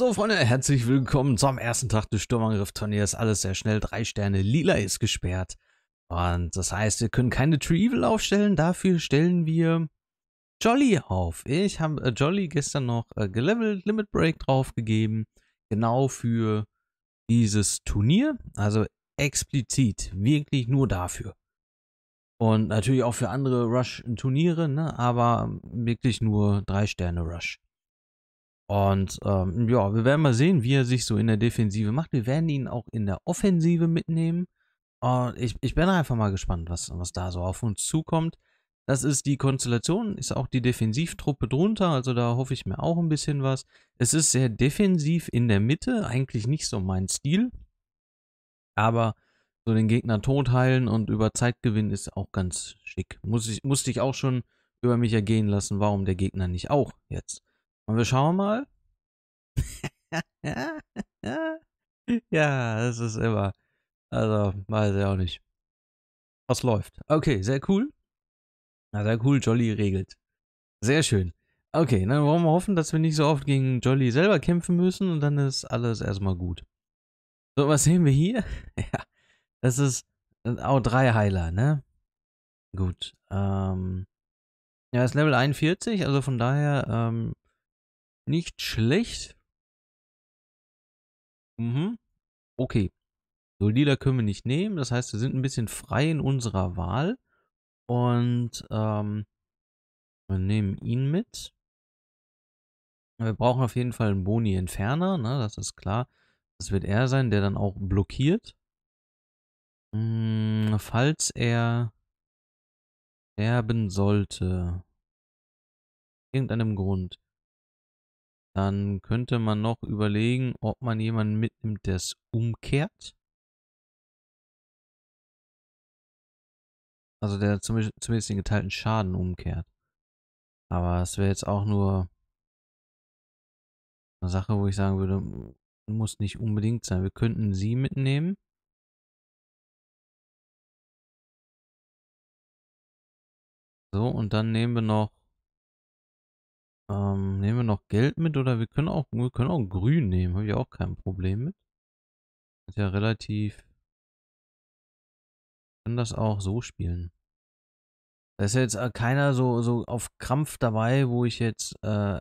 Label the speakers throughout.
Speaker 1: So Freunde, herzlich willkommen zum ersten Tag des Sturmangriff-Turniers. Alles sehr schnell, drei Sterne, lila ist gesperrt. Und das heißt, wir können keine Trieval aufstellen, dafür stellen wir Jolly auf. Ich habe äh, Jolly gestern noch äh, gelevelt, Limit Break draufgegeben, genau für dieses Turnier. Also explizit, wirklich nur dafür. Und natürlich auch für andere Rush-Turniere, ne? aber ähm, wirklich nur drei Sterne Rush. Und ähm, ja, wir werden mal sehen, wie er sich so in der Defensive macht. Wir werden ihn auch in der Offensive mitnehmen. Und ich, ich bin einfach mal gespannt, was, was da so auf uns zukommt. Das ist die Konstellation, ist auch die Defensivtruppe drunter, also da hoffe ich mir auch ein bisschen was. Es ist sehr defensiv in der Mitte, eigentlich nicht so mein Stil. Aber so den Gegner totheilen und über Zeit gewinnen ist auch ganz schick. Muss ich, musste ich auch schon über mich ergehen lassen, warum der Gegner nicht auch jetzt. Und wir schauen mal. ja, das ist immer. Also, weiß ich auch nicht. Was läuft? Okay, sehr cool. Na, sehr cool, Jolly regelt. Sehr schön. Okay, dann wollen wir hoffen, dass wir nicht so oft gegen Jolly selber kämpfen müssen und dann ist alles erstmal gut. So, was sehen wir hier? ja, das ist äh, auch drei Heiler, ne? Gut. Ähm, ja, ist Level 41, also von daher ähm, nicht schlecht. Mhm. Okay. Solider können wir nicht nehmen. Das heißt, wir sind ein bisschen frei in unserer Wahl. Und ähm, wir nehmen ihn mit. Wir brauchen auf jeden Fall einen Boni-Entferner. Ne? Das ist klar. Das wird er sein, der dann auch blockiert. Hm, falls er sterben sollte. Irgendeinem Grund. Dann könnte man noch überlegen, ob man jemanden mitnimmt, der es umkehrt.
Speaker 2: Also der zumindest den geteilten Schaden umkehrt.
Speaker 1: Aber es wäre jetzt auch nur eine Sache, wo ich sagen würde, muss nicht unbedingt sein. Wir könnten sie mitnehmen.
Speaker 2: So, und dann nehmen wir noch ähm, nehmen wir noch Geld mit oder wir können auch, wir können auch Grün nehmen. Habe ich auch
Speaker 1: kein Problem mit. Ist ja relativ. Kann das auch so spielen. Da ist ja jetzt äh, keiner so, so auf Krampf dabei, wo ich jetzt äh,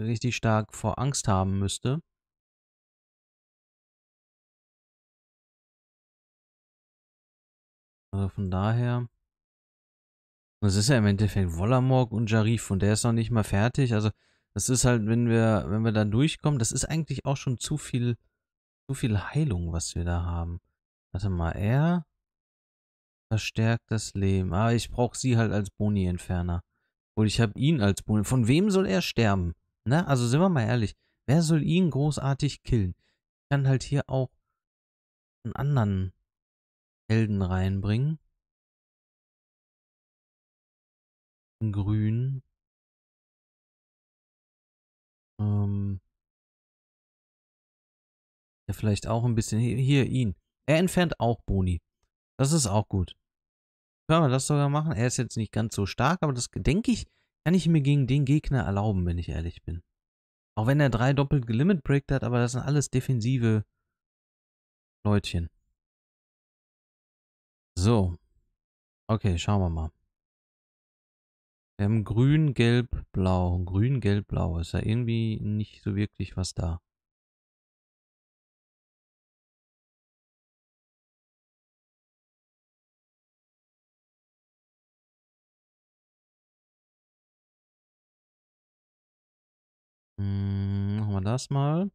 Speaker 1: richtig stark vor Angst haben müsste. Also von daher. Das ist ja im Endeffekt Wollamorg und Jarif und der ist noch nicht mal fertig. Also das ist halt, wenn wir, wenn wir da durchkommen, das ist eigentlich auch schon zu viel, zu viel Heilung, was wir da haben. Warte mal, er verstärkt das Leben. Ah, ich brauche sie halt als Boni-Entferner. Und ich habe ihn als Boni. Von wem soll er sterben? Na, ne? also sind wir mal ehrlich. Wer soll ihn großartig killen? Ich kann halt hier auch einen anderen Helden
Speaker 2: reinbringen. grün. Ähm,
Speaker 1: der vielleicht auch ein bisschen... Hier, hier, ihn. Er entfernt auch Boni. Das ist auch gut. Können wir das sogar machen? Er ist jetzt nicht ganz so stark, aber das denke ich, kann ich mir gegen den Gegner erlauben, wenn ich ehrlich bin. Auch wenn er drei doppelt gelimit breakt hat, aber das sind alles defensive Leutchen. So. Okay, schauen wir mal. Wir haben grün, gelb, blau. Grün, gelb, blau. Ist ja irgendwie nicht so wirklich was da.
Speaker 2: Hm, machen wir das mal.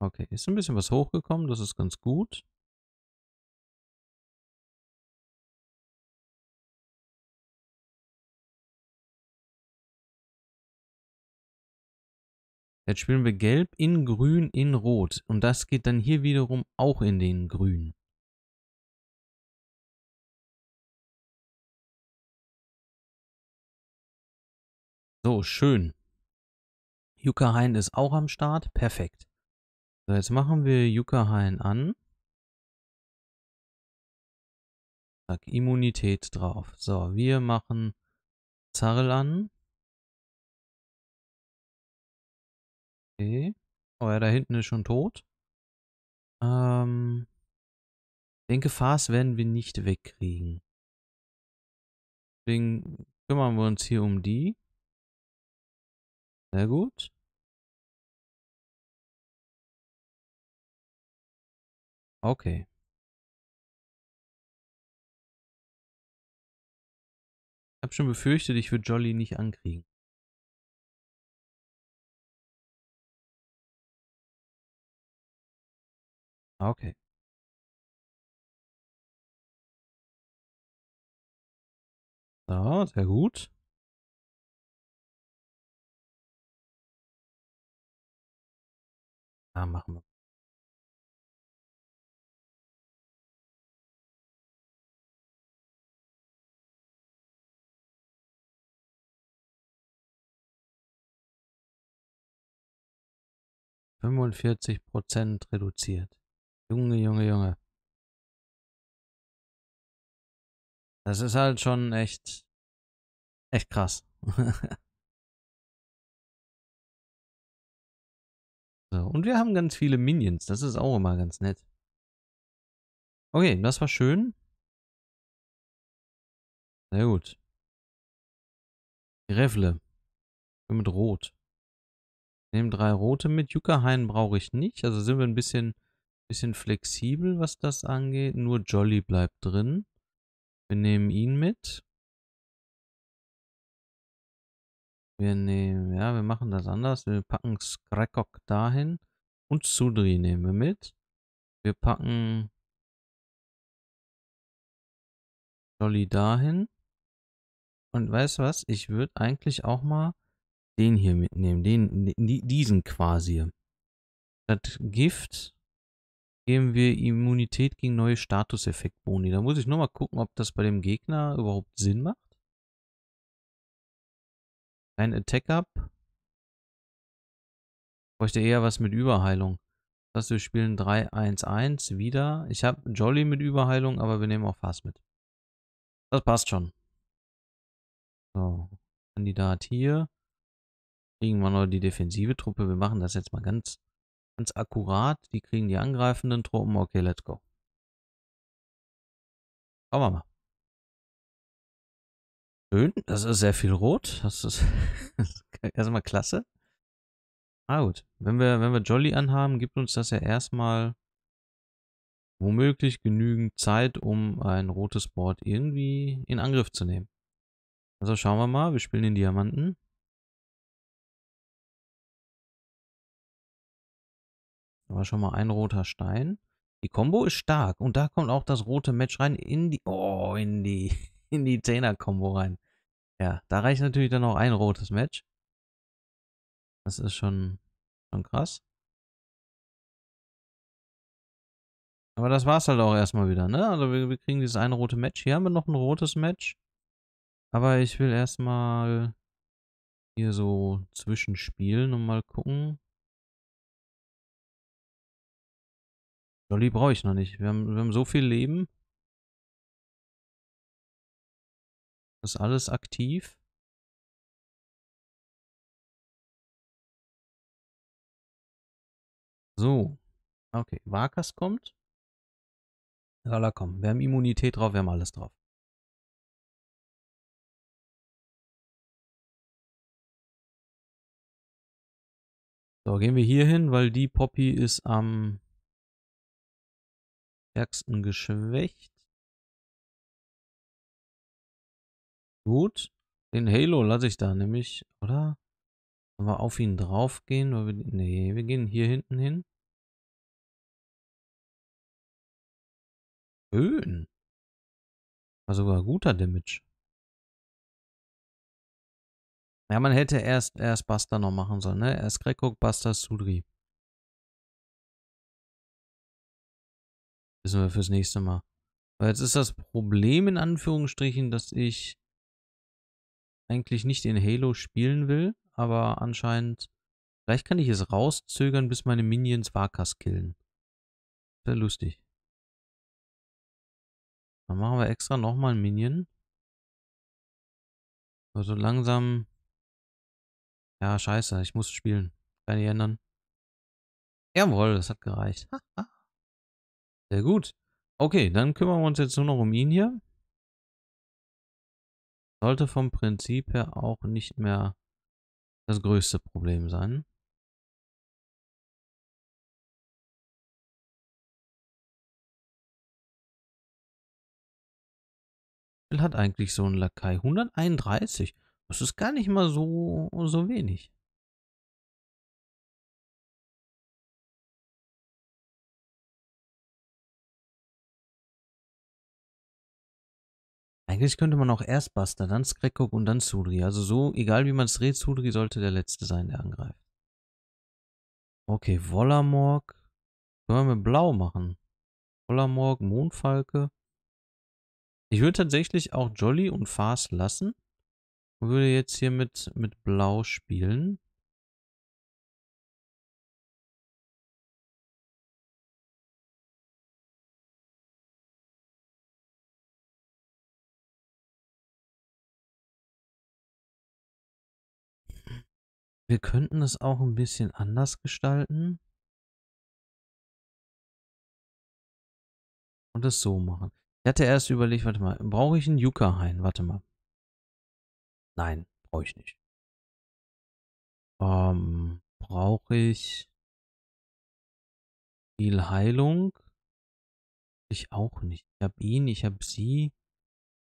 Speaker 2: Okay, ist ein bisschen was hochgekommen. Das ist ganz gut. Jetzt spielen wir gelb in grün in rot. Und das geht dann hier wiederum auch in den grün. So, schön. Jukka Hain ist auch am Start. Perfekt.
Speaker 1: So, jetzt machen wir Jukka Hain an. Zack, Immunität drauf. So, wir machen Zarl an.
Speaker 2: Okay. Oh ja, da
Speaker 1: hinten ist schon tot. Ähm, denke, Fas werden wir nicht wegkriegen. Deswegen kümmern wir uns hier um
Speaker 2: die. Sehr gut. Okay. Ich habe schon befürchtet, ich würde Jolly nicht ankriegen. Ah, okay. So, sehr gut. Da ah, machen wir. Fünfundvierzig Prozent reduziert. Junge, Junge, Junge. Das ist halt schon echt, echt krass. so, und wir haben ganz viele Minions. Das ist auch immer ganz nett. Okay, das war schön. Sehr gut.
Speaker 1: Grevle. Mit Rot. Nehmen drei rote mit. Juckerhain brauche ich nicht. Also sind wir ein bisschen Bisschen flexibel, was das angeht. Nur Jolly bleibt drin. Wir nehmen ihn mit. Wir nehmen, ja, wir machen das anders. Wir packen Skrekok dahin. Und Sudri nehmen wir mit. Wir packen Jolly dahin. Und weißt du was? Ich würde eigentlich auch mal den hier mitnehmen. Den, diesen quasi. Das Gift geben wir Immunität gegen neue Statuseffektboni. Da muss ich nur mal gucken, ob das bei dem Gegner überhaupt Sinn macht. Ein Attack-Up. Bräuchte eher was mit Überheilung. Das wir spielen 3-1-1 wieder. Ich habe Jolly mit Überheilung, aber wir nehmen auch Fass mit. Das passt schon. So, Kandidat hier. Kriegen wir noch die defensive Truppe. Wir machen das jetzt mal ganz Ganz akkurat. Die kriegen die angreifenden Truppen. Okay, let's go. Schauen wir mal. Schön. Das ist sehr viel Rot. Das ist, das ist erstmal klasse. Ah gut. Wenn wir, wenn wir Jolly anhaben, gibt uns das ja erstmal womöglich genügend Zeit, um ein rotes Board irgendwie in Angriff zu nehmen. Also schauen wir mal. Wir spielen den Diamanten. Da war schon mal ein roter Stein. Die Combo ist stark. Und da kommt auch das rote Match rein in die. Oh, in die. In die 10er-Kombo rein. Ja, da reicht natürlich dann auch ein rotes Match. Das ist schon, schon krass. Aber das war's halt auch erstmal wieder, ne? Also wir, wir kriegen dieses eine rote Match. Hier haben wir noch ein rotes Match. Aber ich will erstmal hier so zwischenspielen und mal gucken,
Speaker 2: Jolly brauche ich noch nicht. Wir haben, wir haben so viel Leben. Das ist alles aktiv. So. Okay, Varkas kommt. Lala kommt. Wir haben Immunität drauf, wir haben alles drauf. So, gehen wir hier hin, weil die Poppy ist am ärgsten geschwächt.
Speaker 1: Gut. Den Halo lasse ich da nämlich, oder? Sollen wir auf ihn drauf gehen? Weil wir, nee, wir gehen hier hinten hin.
Speaker 2: Schön. War sogar guter Damage.
Speaker 1: Ja, man hätte erst, erst Buster noch machen sollen, ne? Erst Krekok, Buster, Sudri. Wissen wir fürs nächste Mal. Weil jetzt ist das Problem in Anführungsstrichen, dass ich eigentlich nicht in Halo spielen will, aber anscheinend, vielleicht kann ich es rauszögern, bis meine Minions Varkas killen. Sehr lustig.
Speaker 2: Dann machen wir extra nochmal einen Minion. Also langsam.
Speaker 1: Ja, scheiße, ich muss spielen. Kann ich ändern. Jawohl, das hat gereicht. Sehr gut. Okay, dann kümmern wir uns jetzt nur noch um ihn hier. Sollte vom Prinzip her auch nicht
Speaker 2: mehr das größte Problem sein. Wie viel hat eigentlich so ein Lakai? 131. Das ist gar nicht mal so, so wenig.
Speaker 1: Eigentlich könnte man auch erst Buster, dann Skrekok und dann Sudri. Also so, egal wie man es dreht, Sudri sollte der Letzte sein, der angreift. Okay, Wollamorg. Können wir mit Blau machen. Wollamorg, Mondfalke. Ich würde tatsächlich auch Jolly und Fast lassen. Und würde jetzt hier mit,
Speaker 2: mit Blau spielen. Wir könnten es auch ein bisschen anders gestalten. Und es so machen. Ich hatte erst überlegt, warte mal, brauche ich einen Yucca-Hain? Warte mal. Nein, brauche ich nicht. Ähm, brauche ich
Speaker 1: viel Heilung? Ich auch nicht. Ich habe ihn, ich habe sie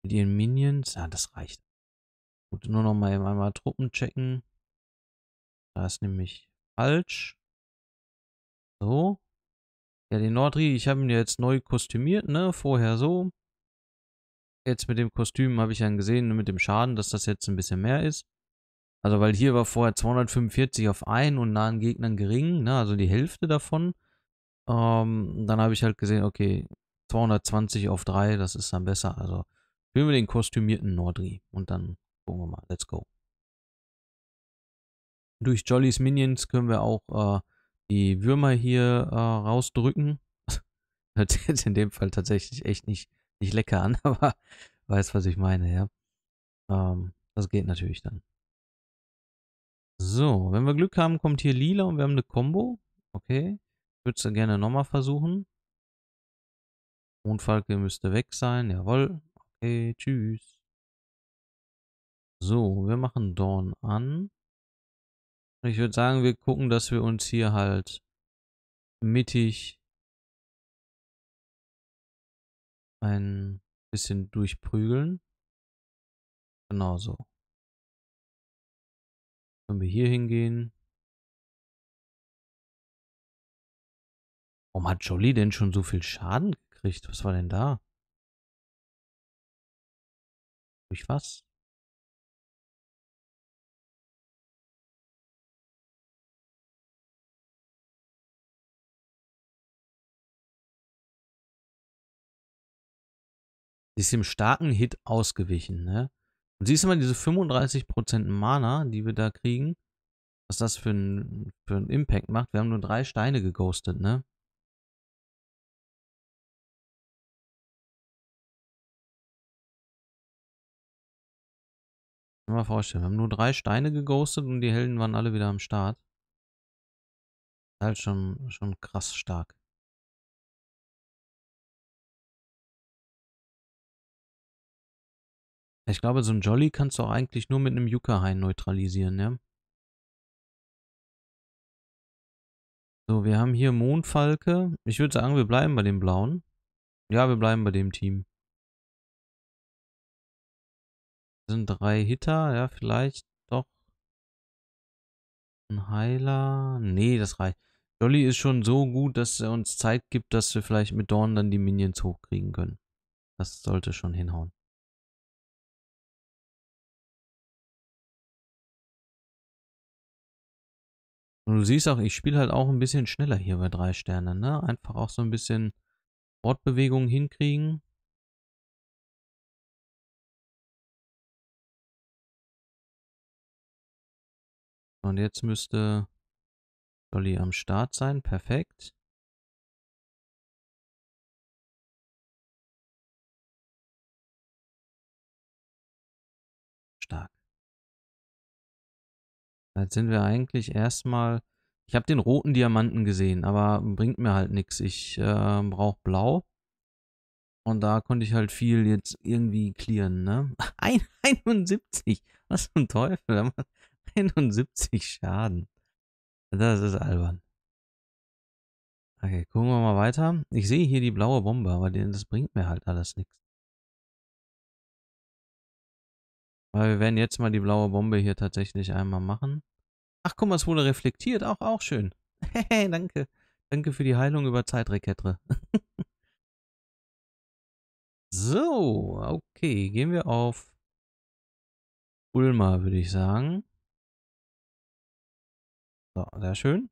Speaker 1: mit ihren Minions. Ja, das reicht. Gut, nur noch mal eben einmal
Speaker 2: Truppen checken.
Speaker 1: Da ist nämlich falsch. So. Ja, den Nordri, ich habe ihn ja jetzt neu kostümiert, ne? Vorher so. Jetzt mit dem Kostüm habe ich ja gesehen, ne, mit dem Schaden, dass das jetzt ein bisschen mehr ist. Also, weil hier war vorher 245 auf einen und nahen Gegnern gering, ne? Also die Hälfte davon. Ähm, dann habe ich halt gesehen, okay, 220 auf 3, das ist dann besser. Also, nehmen wir den kostümierten Nordri und dann gucken wir mal. Let's go. Durch Jollys Minions können wir auch äh, die Würmer hier äh, rausdrücken. Hört sich jetzt in dem Fall tatsächlich echt nicht, nicht lecker an, aber weiß, was ich meine, ja. Ähm, das geht natürlich dann. So, wenn wir Glück haben, kommt hier Lila und wir haben eine Combo. Okay. Ich würde es gerne nochmal versuchen. Mondfalke müsste weg sein. Jawohl. Okay, tschüss. So, wir machen Dawn an. Ich würde sagen, wir gucken, dass wir uns hier halt
Speaker 2: mittig ein bisschen durchprügeln. Genauso. Können wir hier hingehen. Warum hat Jolie denn schon so viel Schaden gekriegt? Was war denn da? Durch was?
Speaker 1: Sie ist dem starken Hit ausgewichen, ne? Und siehst du mal diese 35% Mana, die wir da kriegen, was das für einen für ein Impact macht. Wir haben nur drei Steine geghostet,
Speaker 2: ne? Mal vorstellen, wir haben nur drei Steine geghostet und die Helden waren alle wieder am Start. Halt schon, schon krass stark. Ich glaube, so ein Jolly kannst du auch eigentlich nur mit einem Yucca-Hain
Speaker 1: neutralisieren, ja? So, wir haben hier Mondfalke. Ich würde sagen, wir bleiben bei dem Blauen. Ja, wir bleiben bei dem Team. Das sind drei Hitter, ja, vielleicht doch. Ein Heiler. Nee, das reicht. Jolly ist schon so gut, dass er uns Zeit gibt, dass wir vielleicht mit Dorn dann die Minions hochkriegen können. Das sollte schon hinhauen. Und du siehst auch, ich spiele halt auch ein bisschen schneller hier bei drei Sternen, ne? Einfach auch so ein bisschen Fortbewegungen hinkriegen.
Speaker 2: Und jetzt müsste Dolly am Start sein. Perfekt.
Speaker 1: Jetzt sind wir eigentlich erstmal... Ich habe den roten Diamanten gesehen, aber bringt mir halt nichts. Ich äh, brauche blau. Und da konnte ich halt viel jetzt irgendwie clearen, ne? 71! Was zum Teufel? 71 Schaden. Das ist albern. Okay, gucken wir mal weiter. Ich sehe hier die blaue Bombe, aber das bringt mir halt alles nichts. Weil wir werden jetzt mal die blaue Bombe hier tatsächlich einmal machen. Ach, guck mal, es wurde reflektiert. Auch, auch schön. Hey, danke. Danke für die Heilung über Zeitreketre. so, okay. Gehen wir auf Ulmer, würde ich sagen.
Speaker 2: So, sehr schön.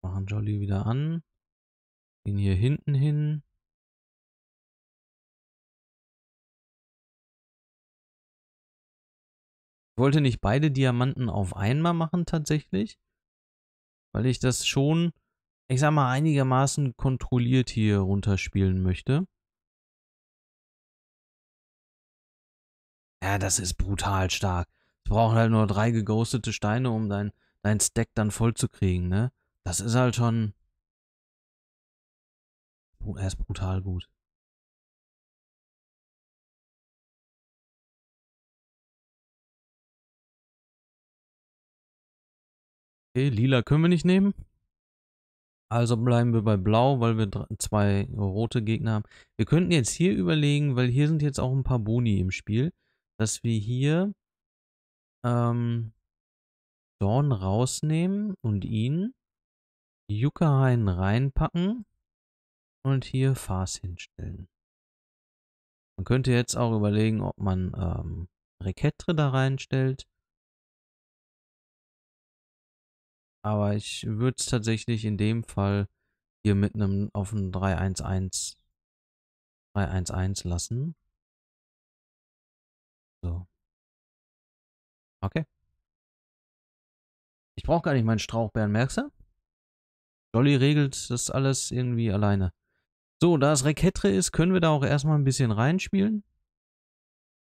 Speaker 2: Machen Jolly wieder an. Den hier hinten hin.
Speaker 1: Ich wollte nicht beide Diamanten auf einmal machen tatsächlich, weil ich das schon, ich sag mal, einigermaßen kontrolliert hier runterspielen möchte. Ja, das ist brutal stark. Es brauchen halt nur drei geghostete Steine, um dein, dein Stack dann vollzukriegen, ne? Das ist halt schon er ist brutal gut.
Speaker 2: Okay, lila können wir nicht
Speaker 1: nehmen. Also bleiben wir bei blau, weil wir zwei rote Gegner haben. Wir könnten jetzt hier überlegen, weil hier sind jetzt auch ein paar Boni im Spiel, dass wir hier ähm, Dorn rausnehmen und ihn Juckerhain reinpacken und hier Fass hinstellen. Man könnte jetzt auch überlegen, ob man ähm, Reketre da reinstellt. Aber ich würde es tatsächlich in dem Fall hier mit einem auf einem 311 311 lassen. So. Okay. Ich brauche gar nicht meinen Strauchbeeren, merkst du? Jolly regelt das alles irgendwie alleine. So, da es Reketre ist, können wir da auch erstmal ein bisschen reinspielen.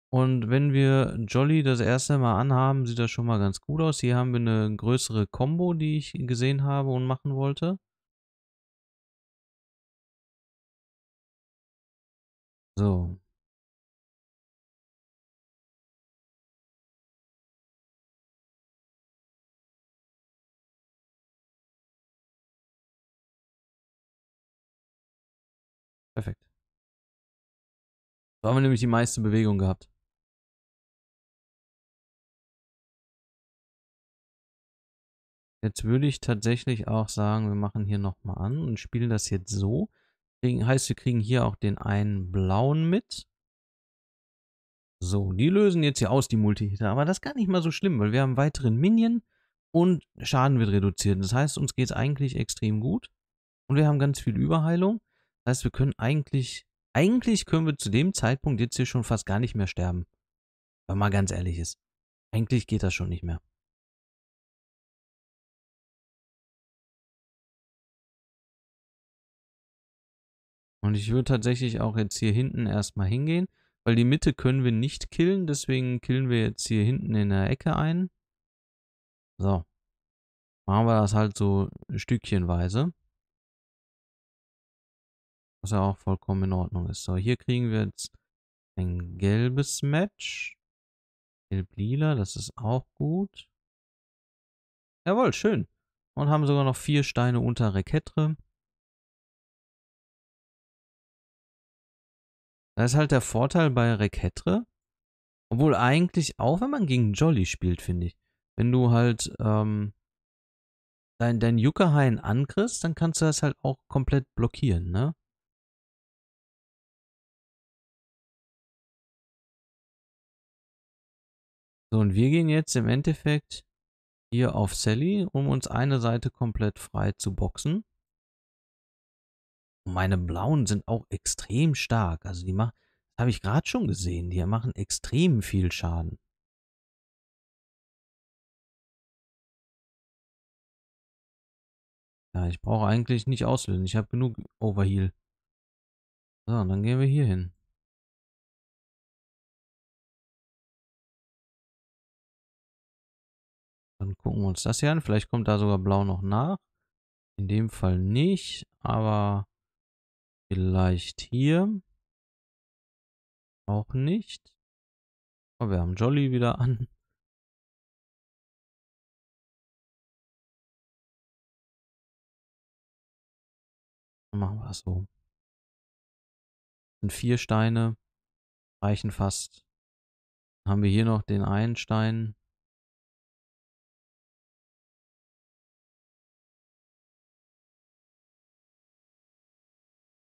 Speaker 1: Und wenn wir Jolly das erste Mal anhaben, sieht das schon mal ganz gut aus. Hier haben wir eine größere Combo, die ich gesehen habe und machen wollte.
Speaker 2: So. Da haben wir nämlich die meiste Bewegung gehabt.
Speaker 1: Jetzt würde ich tatsächlich auch sagen, wir machen hier nochmal an und spielen das jetzt so. heißt, wir kriegen hier auch den einen blauen mit. So, die lösen jetzt hier aus, die Multihitter. Aber das ist gar nicht mal so schlimm, weil wir haben weiteren Minion und Schaden wird reduziert. Das heißt, uns geht es eigentlich extrem gut. Und wir haben ganz viel Überheilung. Das heißt, wir können eigentlich eigentlich können wir zu dem Zeitpunkt jetzt hier schon fast gar nicht mehr sterben. Wenn man ganz ehrlich ist. Eigentlich geht das schon nicht mehr. Und ich würde tatsächlich auch jetzt hier hinten erstmal hingehen, weil die Mitte können wir nicht killen, deswegen killen wir jetzt hier hinten in der Ecke ein. So. Machen wir das halt so stückchenweise. Was ja auch vollkommen in Ordnung ist. So, hier kriegen wir jetzt ein gelbes Match. Gelb-lila, das ist auch gut. Jawohl, schön. Und haben sogar noch vier Steine unter Requetre. Da ist halt der Vorteil bei Requetre. Obwohl eigentlich auch, wenn man gegen Jolly spielt, finde ich. Wenn du halt ähm, dein, dein Juckerhain ankriegst, dann kannst du das halt auch komplett blockieren, ne? So, und wir gehen jetzt im Endeffekt hier auf Sally, um uns eine Seite komplett frei zu boxen. meine blauen sind auch extrem stark. Also die machen, das habe ich gerade schon gesehen, die machen extrem viel Schaden.
Speaker 2: Ja, ich brauche eigentlich nicht auslösen. Ich habe genug Overheal. So, und dann gehen wir hier hin.
Speaker 1: Dann gucken wir uns das hier an. Vielleicht kommt da sogar blau noch nach. In dem Fall nicht, aber vielleicht hier.
Speaker 2: Auch nicht. Aber oh, wir haben Jolly wieder an. Dann machen wir das so. Das sind vier Steine. Reichen fast. Dann haben wir hier noch den einen Stein.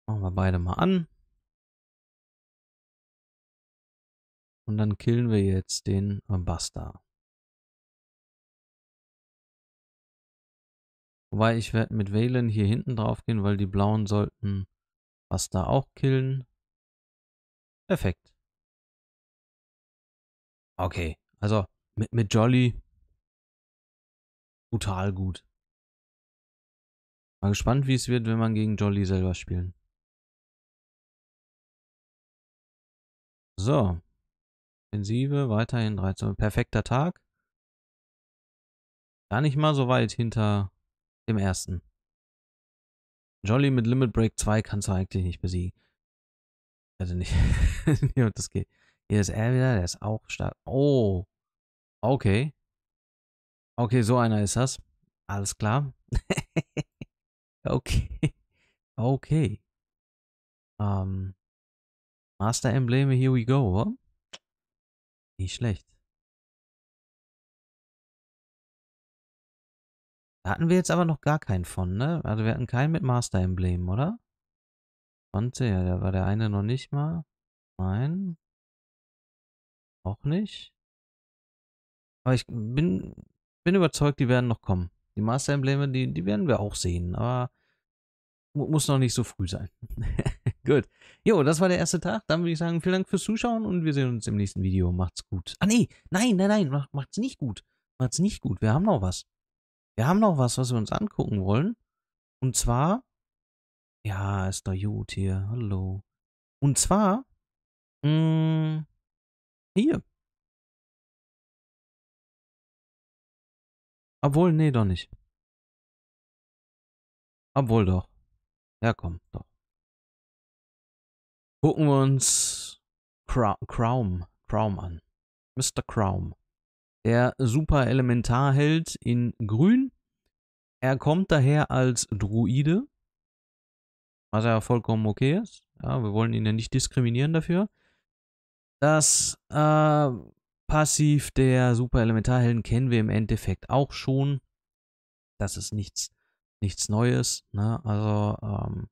Speaker 2: Machen wir beide mal an. Und dann killen wir jetzt den äh, Basta.
Speaker 1: Wobei ich werde mit Valen hier hinten drauf gehen, weil die blauen sollten Basta auch killen. Perfekt.
Speaker 2: Okay, also mit, mit Jolly brutal gut. Mal gespannt, wie es wird, wenn man gegen Jolly selber spielen. So. Offensive, weiterhin 13.
Speaker 1: Perfekter Tag. Gar nicht mal so weit hinter dem ersten. Jolly mit Limit Break 2 kannst du eigentlich nicht besiegen. Also nicht. nee, das geht. Hier ist er wieder, der ist auch stark. Oh. Okay. Okay, so einer ist das. Alles klar. okay. Okay. Ähm. Master Embleme, here we go, oder? Oh. Nicht schlecht.
Speaker 2: Da hatten wir jetzt aber noch
Speaker 1: gar keinen von, ne? Also wir hatten keinen mit Master Emblem, oder? Konnte, ja, da war der eine noch nicht mal. Nein. Auch nicht. Aber ich bin, bin überzeugt, die werden noch kommen. Die Master Embleme, die, die werden wir auch sehen, aber muss noch nicht so früh sein. Gut. Jo, das war der erste Tag. Dann würde ich sagen, vielen Dank fürs Zuschauen und wir sehen uns im nächsten Video. Macht's gut. Ah, nee. Nein, nein, nein. Mach, macht's nicht gut. Macht's nicht gut. Wir haben noch was. Wir haben noch was, was wir uns angucken wollen. Und zwar. Ja, ist doch gut hier. Hallo.
Speaker 2: Und zwar. Mh, mm, hier. Obwohl, nee, doch nicht. Obwohl doch. Ja, komm, doch
Speaker 1: gucken wir uns Chrome, Chrome an. Mr. Chrome. Der Super Elementarheld in Grün. Er kommt daher als Druide. Was ja vollkommen okay ist. Ja, wir wollen ihn ja nicht diskriminieren dafür. Das äh, Passiv der Super Elementarhelden kennen wir im Endeffekt auch schon. Das ist nichts, nichts Neues. Ne? Also ähm,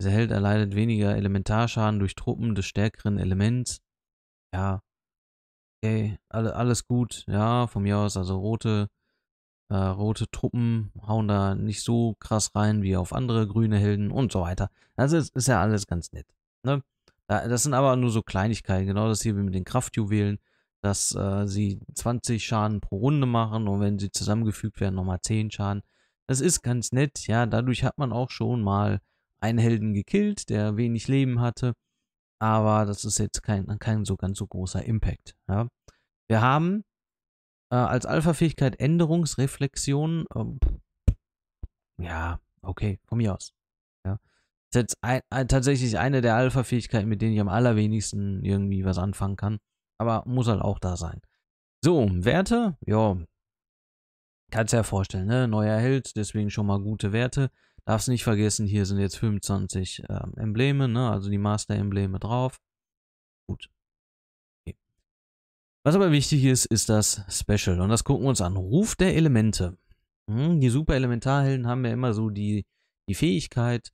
Speaker 1: dieser Held erleidet weniger Elementarschaden durch Truppen des stärkeren Elements. Ja. Okay, alle, alles gut. Ja, von mir aus, also rote, äh, rote Truppen hauen da nicht so krass rein wie auf andere grüne Helden und so weiter. Also ist, ist ja alles ganz nett. Ne? Das sind aber nur so Kleinigkeiten. Genau das hier wie mit den Kraftjuwelen, dass äh, sie 20 Schaden pro Runde machen und wenn sie zusammengefügt werden, nochmal 10 Schaden. Das ist ganz nett. Ja, dadurch hat man auch schon mal einen Helden gekillt, der wenig Leben hatte. Aber das ist jetzt kein, kein so ganz so großer Impact. Ja. Wir haben äh, als Alpha-Fähigkeit Änderungsreflexion. Äh, ja, okay, von mir aus. Ja. Das ist jetzt ein, ein, tatsächlich eine der Alpha-Fähigkeiten, mit denen ich am allerwenigsten irgendwie was anfangen kann. Aber muss halt auch da sein. So, Werte, ja. Kannst ja vorstellen, ne? Neuer Held, deswegen schon mal gute Werte. Darfst nicht vergessen, hier sind jetzt 25 äh, Embleme, ne? also die Master-Embleme drauf. Gut. Okay. Was aber wichtig ist, ist das Special. Und das gucken wir uns an. Ruf der Elemente. Hm, die Super-Elementarhelden haben ja immer so die, die Fähigkeit,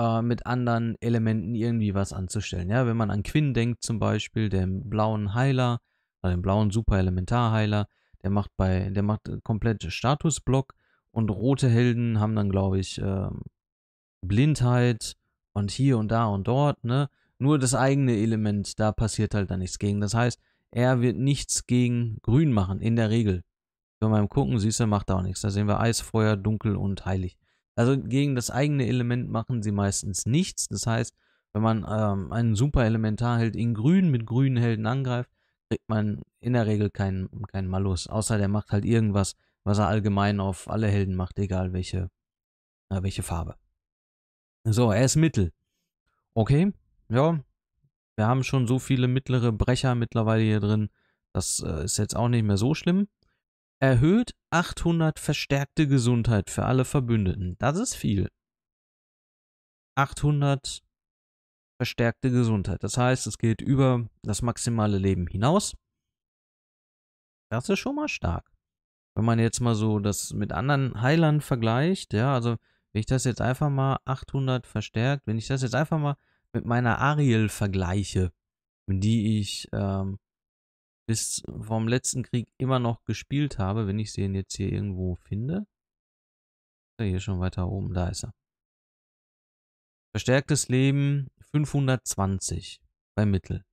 Speaker 1: äh, mit anderen Elementen irgendwie was anzustellen. Ja, wenn man an Quinn denkt zum Beispiel, den blauen Heiler, oder äh, den blauen Super-Elementarheiler, der macht bei, der macht komplett Statusblock und rote Helden haben dann, glaube ich, ähm, Blindheit und hier und da und dort, ne? Nur das eigene Element, da passiert halt dann nichts gegen. Das heißt, er wird nichts gegen Grün machen, in der Regel. Wenn man mal gucken, siehst du, macht auch nichts. Da sehen wir Eis, Feuer, Dunkel und Heilig. Also gegen das eigene Element machen sie meistens nichts. Das heißt, wenn man ähm, einen super Elementarheld in Grün mit grünen Helden angreift, kriegt man in der Regel keinen kein Malus. Außer der macht halt irgendwas, was er allgemein auf alle Helden macht, egal welche, äh, welche Farbe. So, er ist Mittel. Okay, ja. Wir haben schon so viele mittlere Brecher mittlerweile hier drin. Das äh, ist jetzt auch nicht mehr so schlimm. Erhöht 800 verstärkte Gesundheit für alle Verbündeten. Das ist viel. 800 verstärkte Gesundheit. Das heißt, es geht über das maximale Leben hinaus. Das ist schon mal stark wenn man jetzt mal so das mit anderen Heilern vergleicht, ja, also wenn ich das jetzt einfach mal 800 verstärkt, wenn ich das jetzt einfach mal mit meiner Ariel vergleiche, die ich ähm, bis vom letzten Krieg immer noch gespielt habe, wenn ich sie jetzt hier irgendwo finde. ist er hier schon weiter oben, da ist er. Verstärktes Leben 520 bei Mittel.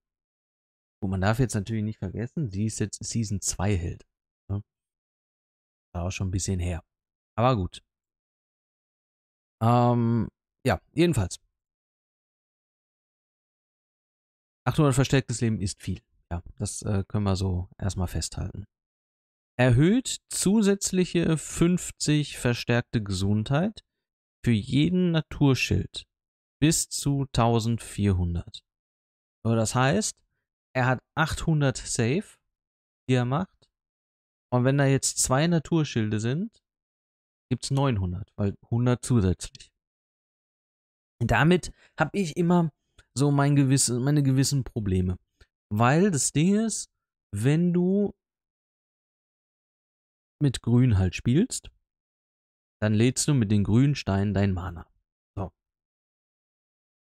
Speaker 1: Und man darf jetzt natürlich nicht vergessen, sie ist jetzt Season 2 Held auch schon ein bisschen her. Aber gut.
Speaker 2: Ähm, ja, jedenfalls.
Speaker 1: 800 verstärktes Leben ist viel. Ja, das äh, können wir so erstmal festhalten. Erhöht zusätzliche 50 verstärkte Gesundheit für jeden Naturschild bis zu 1400. So, das heißt, er hat 800 Safe, die er macht. Und wenn da jetzt zwei Naturschilde sind, gibt es 900, weil 100 zusätzlich. Und damit habe ich immer so mein gewisse, meine gewissen Probleme. Weil das Ding ist, wenn du mit Grün halt spielst, dann lädst du mit den grünen Steinen dein Mana. So.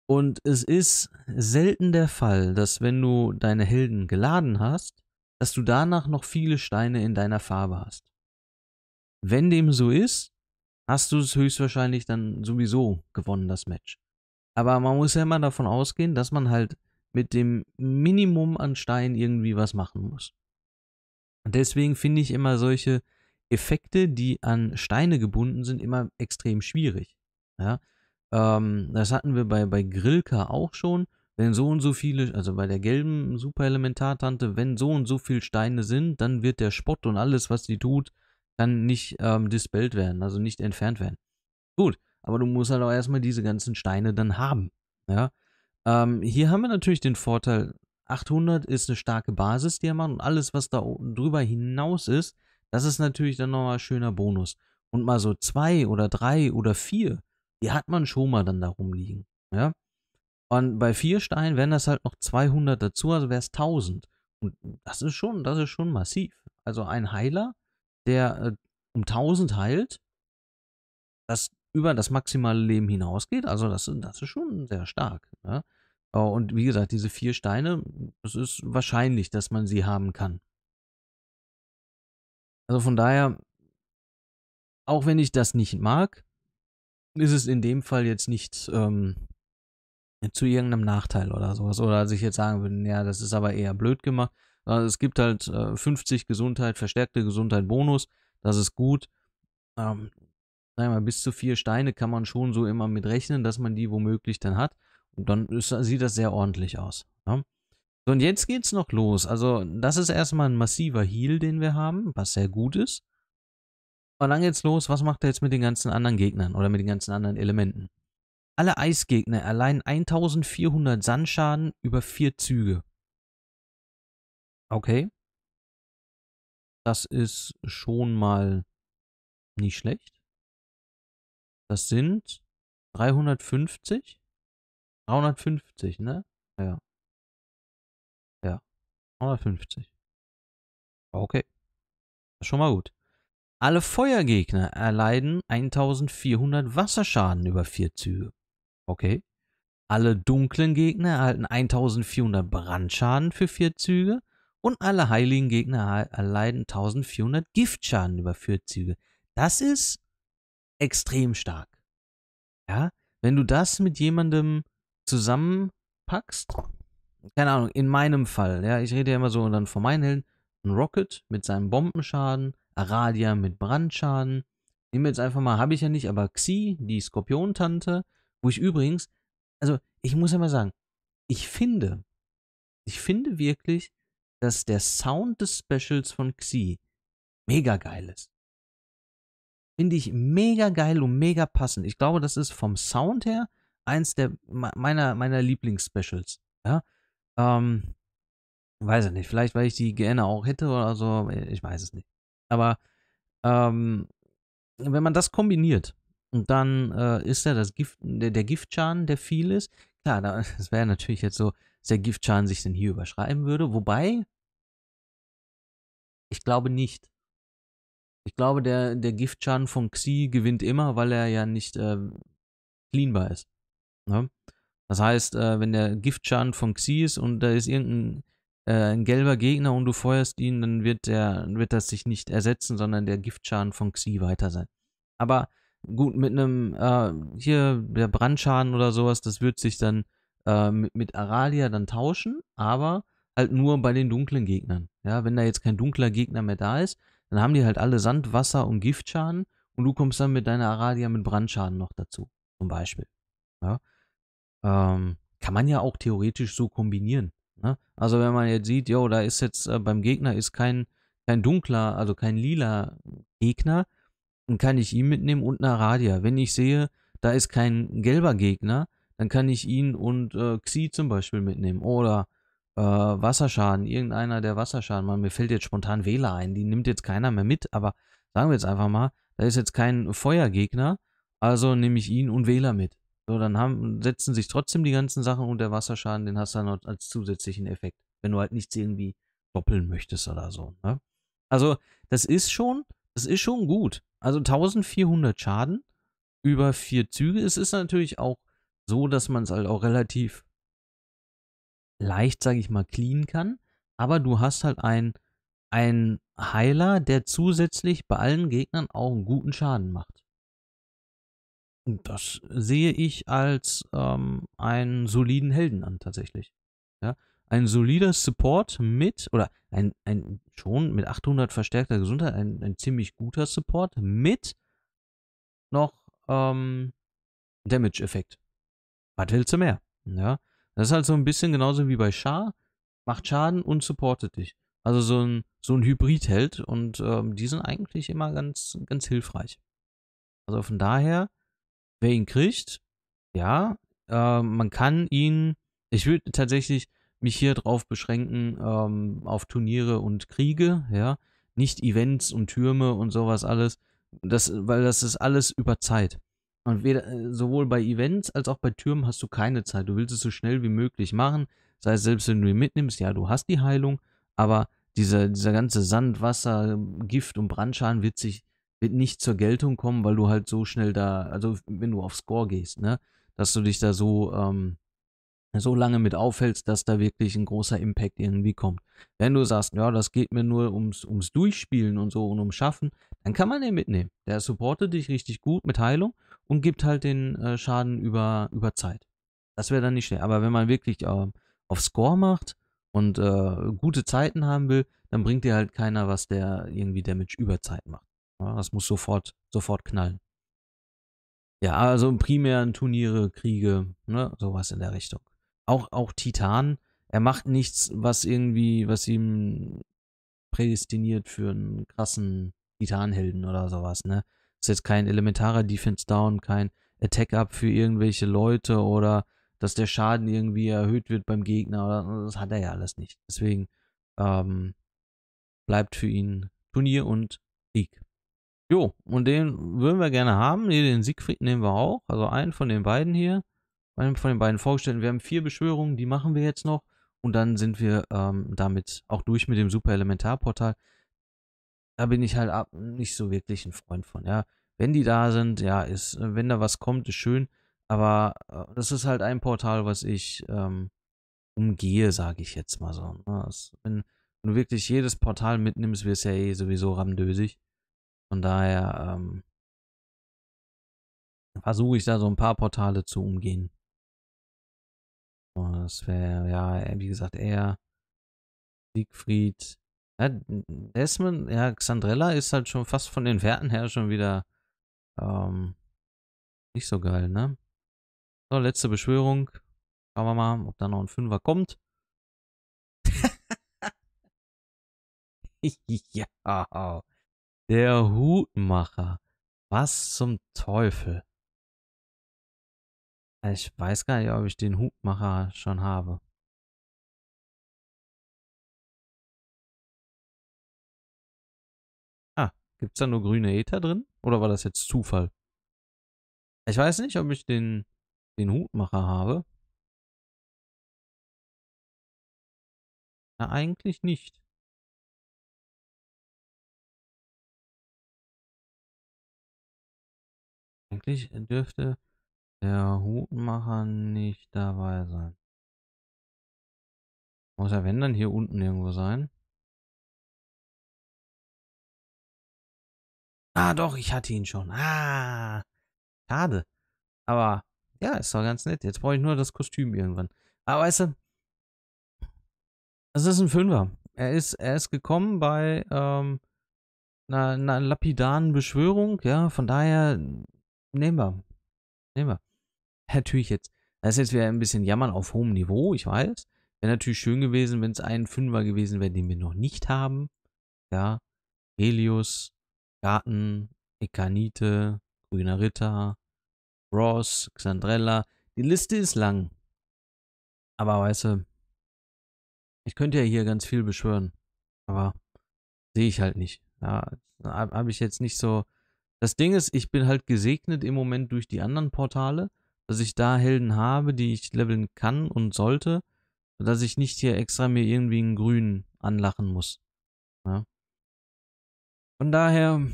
Speaker 1: Und es ist selten der Fall, dass wenn du deine Helden geladen hast, dass du danach noch viele Steine in deiner Farbe hast. Wenn dem so ist, hast du es höchstwahrscheinlich dann sowieso gewonnen, das Match. Aber man muss ja immer davon ausgehen, dass man halt mit dem Minimum an Steinen irgendwie was machen muss. Und deswegen finde ich immer solche Effekte, die an Steine gebunden sind, immer extrem schwierig. Ja? Ähm, das hatten wir bei, bei Grilka auch schon wenn so und so viele, also bei der gelben Superelementartante, wenn so und so viele Steine sind, dann wird der Spott und alles, was die tut, dann nicht ähm, dispelled werden, also nicht entfernt werden. Gut, aber du musst halt auch erstmal diese ganzen Steine dann haben. Ja? Ähm, hier haben wir natürlich den Vorteil, 800 ist eine starke Basis, die er macht, und alles, was da drüber hinaus ist, das ist natürlich dann nochmal ein schöner Bonus. Und mal so zwei oder drei oder vier, die hat man schon mal dann da rumliegen. Ja? Und bei vier Steinen wären das halt noch 200 dazu, also wäre es 1000. Und das ist schon, das ist schon massiv. Also ein Heiler, der äh, um 1000 heilt, das über das maximale Leben hinausgeht, also das, das ist schon sehr stark. Ne? Oh, und wie gesagt, diese vier Steine, es ist wahrscheinlich, dass man sie haben kann. Also von daher, auch wenn ich das nicht mag, ist es in dem Fall jetzt nicht, ähm, zu irgendeinem Nachteil oder sowas. Oder ich jetzt sagen würde, ja, das ist aber eher blöd gemacht. Also es gibt halt äh, 50 Gesundheit, verstärkte Gesundheit, Bonus. Das ist gut. Ähm, sagen wir, bis zu vier Steine kann man schon so immer mit rechnen, dass man die womöglich dann hat. Und dann ist, sieht das sehr ordentlich aus. Ja? So, und jetzt geht's noch los. Also, das ist erstmal ein massiver Heal, den wir haben, was sehr gut ist. Und dann geht's los, was macht er jetzt mit den ganzen anderen Gegnern oder mit den ganzen anderen Elementen? alle Eisgegner erleiden 1400 Sandschaden über vier Züge. Okay. Das ist schon mal nicht schlecht. Das sind 350? 350, ne? Ja. Ja. 350. Okay. Das ist schon mal gut. Alle Feuergegner erleiden 1400 Wasserschaden über vier Züge. Okay. Alle dunklen Gegner erhalten 1400 Brandschaden für vier Züge und alle heiligen Gegner erleiden 1400 Giftschaden über vier Züge. Das ist extrem stark. Ja, wenn du das mit jemandem zusammenpackst, keine Ahnung, in meinem Fall, ja, ich rede ja immer so dann von meinen Helden, ein Rocket mit seinem Bombenschaden, Aradia mit Brandschaden. Nehmen wir jetzt einfach mal, habe ich ja nicht, aber Xi, die Skorpiontante, wo ich übrigens, also ich muss ja mal sagen, ich finde, ich finde wirklich, dass der Sound des Specials von Xi mega geil ist. Finde ich mega geil und mega passend. Ich glaube, das ist vom Sound her eins der meiner, meiner Lieblings-Specials. Ja. Ähm, weiß ich nicht. Vielleicht, weil ich die gerne auch hätte oder so. Ich weiß es nicht. Aber ähm, wenn man das kombiniert und dann äh, ist ja das Gift, der, der, Giftschaden, der viel ist. Klar, da, das wäre natürlich jetzt so, dass der Giftschaden sich denn hier überschreiben würde. Wobei, ich glaube nicht. Ich glaube, der, der Giftschaden von Xi gewinnt immer, weil er ja nicht äh, cleanbar ist. Ne? Das heißt, äh, wenn der Giftschaden von Xi ist und da ist irgendein äh, ein gelber Gegner und du feuerst ihn, dann wird, der, wird das sich nicht ersetzen, sondern der Giftschaden von Xi weiter sein. Aber gut, mit einem, äh, hier, der Brandschaden oder sowas, das wird sich dann äh, mit, mit Aralia dann tauschen, aber halt nur bei den dunklen Gegnern. Ja, wenn da jetzt kein dunkler Gegner mehr da ist, dann haben die halt alle Sand, Wasser und Giftschaden und du kommst dann mit deiner Aralia mit Brandschaden noch dazu, zum Beispiel. Ja. Ähm, kann man ja auch theoretisch so kombinieren. Ne? Also wenn man jetzt sieht, jo, da ist jetzt äh, beim Gegner ist kein, kein dunkler, also kein lila Gegner, dann kann ich ihn mitnehmen und eine Radia. Wenn ich sehe, da ist kein gelber Gegner, dann kann ich ihn und äh, Xi zum Beispiel mitnehmen. Oder äh, Wasserschaden, irgendeiner der Wasserschaden. Man, mir fällt jetzt spontan Wähler ein, die nimmt jetzt keiner mehr mit, aber sagen wir jetzt einfach mal, da ist jetzt kein Feuergegner, also nehme ich ihn und Wähler mit. So, dann haben, setzen sich trotzdem die ganzen Sachen und der Wasserschaden, den hast du dann als zusätzlichen Effekt, wenn du halt nichts irgendwie doppeln möchtest oder so. Ne? Also, das ist schon, das ist schon gut. Also 1400 Schaden über vier Züge. Es ist natürlich auch so, dass man es halt auch relativ leicht, sage ich mal, clean kann. Aber du hast halt einen, Heiler, der zusätzlich bei allen Gegnern auch einen guten Schaden macht. Und das sehe ich als ähm, einen soliden Helden an, tatsächlich. Ja, ein solider Support mit, oder ein, ein schon mit 800 verstärkter Gesundheit, ein, ein ziemlich guter Support mit noch ähm, Damage-Effekt. Was willst du mehr? Ja, das ist halt so ein bisschen genauso wie bei Char. Macht Schaden und supportet dich. Also so ein, so ein Hybrid held und ähm, die sind eigentlich immer ganz, ganz hilfreich. Also von daher, wer ihn kriegt, ja, äh, man kann ihn, ich würde tatsächlich, mich hier drauf beschränken ähm, auf Turniere und Kriege, ja, nicht Events und Türme und sowas alles, das, weil das ist alles über Zeit. Und weder, äh, sowohl bei Events als auch bei Türmen hast du keine Zeit. Du willst es so schnell wie möglich machen. Sei es selbst, wenn du ihn mitnimmst, ja, du hast die Heilung, aber dieser, dieser ganze Sand, Wasser, Gift und Brandschaden wird sich wird nicht zur Geltung kommen, weil du halt so schnell da, also wenn du auf Score gehst, ne, dass du dich da so ähm, so lange mit aufhältst, dass da wirklich ein großer Impact irgendwie kommt. Wenn du sagst, ja, das geht mir nur ums, ums Durchspielen und so und ums Schaffen, dann kann man den mitnehmen. Der supportet dich richtig gut mit Heilung und gibt halt den äh, Schaden über, über Zeit. Das wäre dann nicht schlecht. Aber wenn man wirklich äh, auf Score macht und äh, gute Zeiten haben will, dann bringt dir halt keiner was, der irgendwie Damage über Zeit macht. Ja, das muss sofort, sofort knallen. Ja, also primären Turniere, Kriege, ne, sowas in der Richtung auch, auch Titan, er macht nichts, was irgendwie, was ihm prädestiniert für einen krassen Titanhelden oder sowas, ne? Ist jetzt kein elementarer Defense Down, kein Attack Up für irgendwelche Leute oder dass der Schaden irgendwie erhöht wird beim Gegner oder das hat er ja alles nicht. Deswegen ähm, bleibt für ihn Turnier und Sieg. Jo, und den würden wir gerne haben. Hier den Siegfried nehmen wir auch. Also einen von den beiden hier von den beiden vorgestellt. Wir haben vier Beschwörungen, die machen wir jetzt noch. Und dann sind wir ähm, damit auch durch mit dem Super Elementarportal. Da bin ich halt nicht so wirklich ein Freund von. Ja, wenn die da sind, ja, ist, äh, wenn da was kommt, ist schön. Aber äh, das ist halt ein Portal, was ich ähm, umgehe, sage ich jetzt mal so. Ne? Das, wenn du wirklich jedes Portal mitnimmst, wirst du ja eh sowieso ramdösig. Von daher ähm, versuche ich da so ein paar Portale zu umgehen. Das wäre, ja, äh, wie gesagt, er, Siegfried. Ja, Desmond, ja, Xandrella ist halt schon fast von den Werten her schon wieder ähm, nicht so geil, ne? So, letzte Beschwörung. Schauen wir mal, ob da noch ein Fünfer kommt. ja, der Hutmacher. Was zum Teufel? Ich weiß gar nicht, ob ich den Hutmacher schon habe. Ah, gibt es da nur grüne Äther drin? Oder war das jetzt Zufall? Ich weiß nicht, ob ich den, den Hutmacher habe.
Speaker 2: Na, eigentlich nicht. Eigentlich äh, dürfte der Hutmacher nicht dabei sein. Muss er, wenn, dann hier unten irgendwo sein?
Speaker 1: Ah, doch, ich hatte ihn schon. Ah, schade. Aber ja, ist doch ganz nett. Jetzt brauche ich nur das Kostüm irgendwann. Aber weißt du, es ist ein Fünfer. Er ist, er ist gekommen bei ähm, einer, einer lapidaren Beschwörung. Ja, von daher nehmen wir. Nehmen wir natürlich jetzt, das ist jetzt wieder ein bisschen Jammern auf hohem Niveau, ich weiß. Wäre natürlich schön gewesen, wenn es ein Fünfer gewesen wäre, den wir noch nicht haben. Ja, Helios, Garten, Ekanite, Grüner Ritter, Ross, Xandrella. Die Liste ist lang. Aber weißt du, ich könnte ja hier ganz viel beschwören. Aber sehe ich halt nicht. Ja, habe ich jetzt nicht so. Das Ding ist, ich bin halt gesegnet im Moment durch die anderen Portale dass ich da Helden habe, die ich leveln kann und sollte, dass ich nicht hier extra mir irgendwie einen grünen anlachen muss. Ja. Ne? Von daher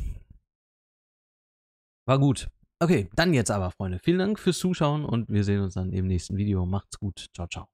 Speaker 1: war gut. Okay, dann jetzt aber, Freunde. Vielen Dank fürs Zuschauen und wir sehen uns dann im nächsten Video. Macht's gut. Ciao, ciao.